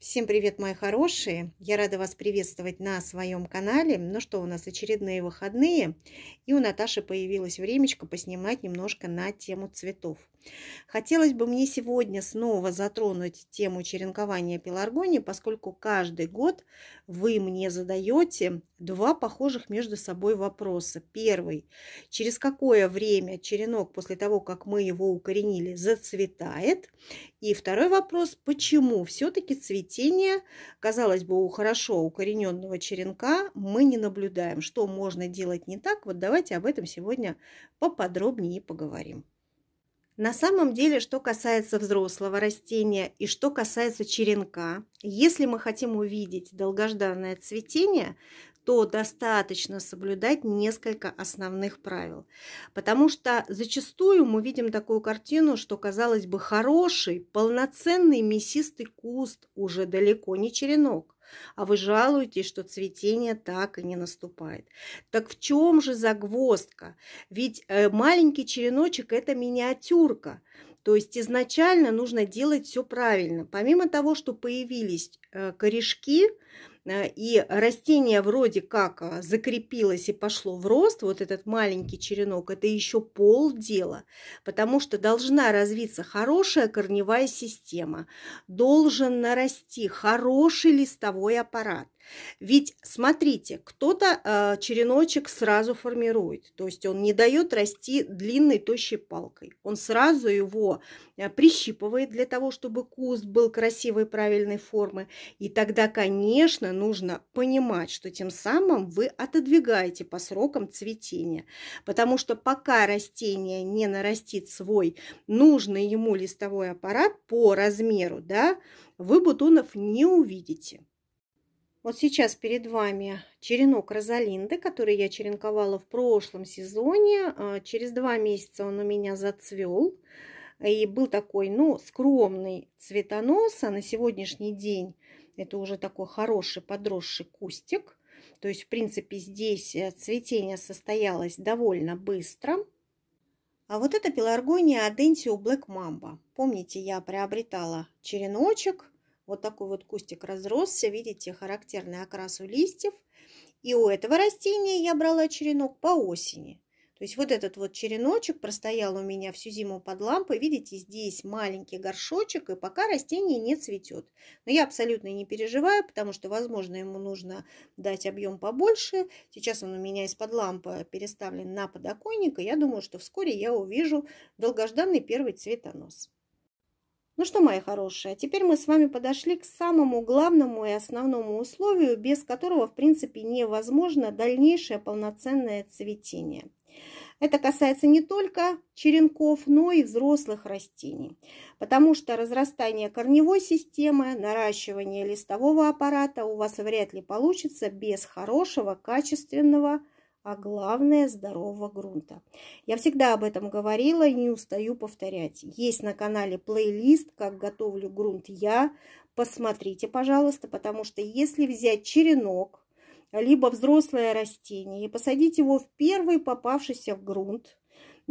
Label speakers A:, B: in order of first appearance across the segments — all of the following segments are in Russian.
A: Всем привет, мои хорошие! Я рада вас приветствовать на своем канале. Ну что, у нас очередные выходные, и у Наташи появилось времечко поснимать немножко на тему цветов. Хотелось бы мне сегодня снова затронуть тему черенкования пеларгонии, поскольку каждый год вы мне задаете два похожих между собой вопроса. Первый. Через какое время черенок после того, как мы его укоренили, зацветает? И второй вопрос. Почему все-таки цветение, казалось бы, у хорошо укорененного черенка мы не наблюдаем? Что можно делать не так? Вот давайте об этом сегодня поподробнее поговорим. На самом деле, что касается взрослого растения и что касается черенка, если мы хотим увидеть долгожданное цветение, то достаточно соблюдать несколько основных правил. Потому что зачастую мы видим такую картину, что, казалось бы, хороший, полноценный мясистый куст уже далеко не черенок. А вы жалуетесь, что цветение так и не наступает. Так в чем же загвоздка? Ведь э, маленький череночек – это миниатюрка. То есть изначально нужно делать все правильно. Помимо того, что появились э, корешки, Э, и растение вроде как а, закрепилось и пошло в рост, вот этот маленький черенок, это еще полдела, потому что должна развиться хорошая корневая система, должен нарасти хороший листовой аппарат. Ведь смотрите, кто-то э, череночек сразу формирует, то есть он не дает расти длинной тощей палкой. Он сразу его э, прищипывает для того, чтобы куст был красивой правильной формы. И тогда, конечно, нужно понимать, что тем самым вы отодвигаете по срокам цветения. Потому что пока растение не нарастит свой нужный ему листовой аппарат по размеру, да, вы бутонов не увидите. Вот сейчас перед вами черенок Розалинды, который я черенковала в прошлом сезоне. А, через два месяца он у меня зацвел. И был такой, ну, скромный цветонос, а на сегодняшний день это уже такой хороший подросший кустик. То есть, в принципе, здесь э, цветение состоялось довольно быстро. А вот это пеларгония Адентио Блэк Мамба. Помните, я приобретала череночек, вот такой вот кустик разросся, видите, характерный окрас у листьев. И у этого растения я брала черенок по осени. То есть вот этот вот череночек простоял у меня всю зиму под лампой. Видите, здесь маленький горшочек, и пока растение не цветет. Но я абсолютно не переживаю, потому что, возможно, ему нужно дать объем побольше. Сейчас он у меня из-под лампы переставлен на подоконник, и я думаю, что вскоре я увижу долгожданный первый цветонос. Ну что, мои хорошие, теперь мы с вами подошли к самому главному и основному условию, без которого, в принципе, невозможно дальнейшее полноценное цветение. Это касается не только черенков, но и взрослых растений, потому что разрастание корневой системы, наращивание листового аппарата у вас вряд ли получится без хорошего, качественного а главное – здорового грунта. Я всегда об этом говорила и не устаю повторять. Есть на канале плейлист «Как готовлю грунт я». Посмотрите, пожалуйста, потому что если взять черенок, либо взрослое растение и посадить его в первый попавшийся грунт,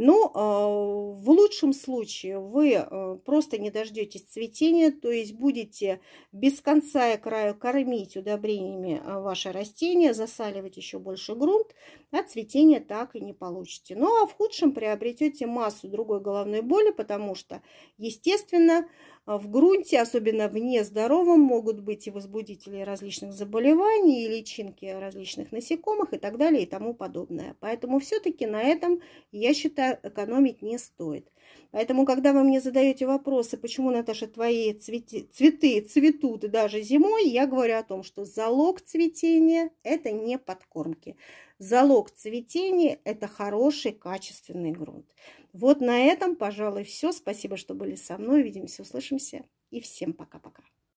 A: но ну, а, в лучшем случае вы а, просто не дождетесь цветения, то есть будете без конца и края кормить удобрениями а, ваше растение, засаливать еще больше грунт, а цветения так и не получите. Ну а в худшем приобретете массу другой головной боли, потому что, естественно, в грунте, особенно в нездоровом, могут быть и возбудители различных заболеваний, и личинки различных насекомых и так далее и тому подобное. Поэтому все-таки на этом, я считаю, экономить не стоит. Поэтому, когда вы мне задаете вопросы, почему, Наташа, твои цвети, цветы цветут даже зимой, я говорю о том, что залог цветения – это не подкормки. Залог цветения – это хороший, качественный грунт. Вот на этом, пожалуй, все. Спасибо, что были со мной. Увидимся, услышимся. И всем пока-пока.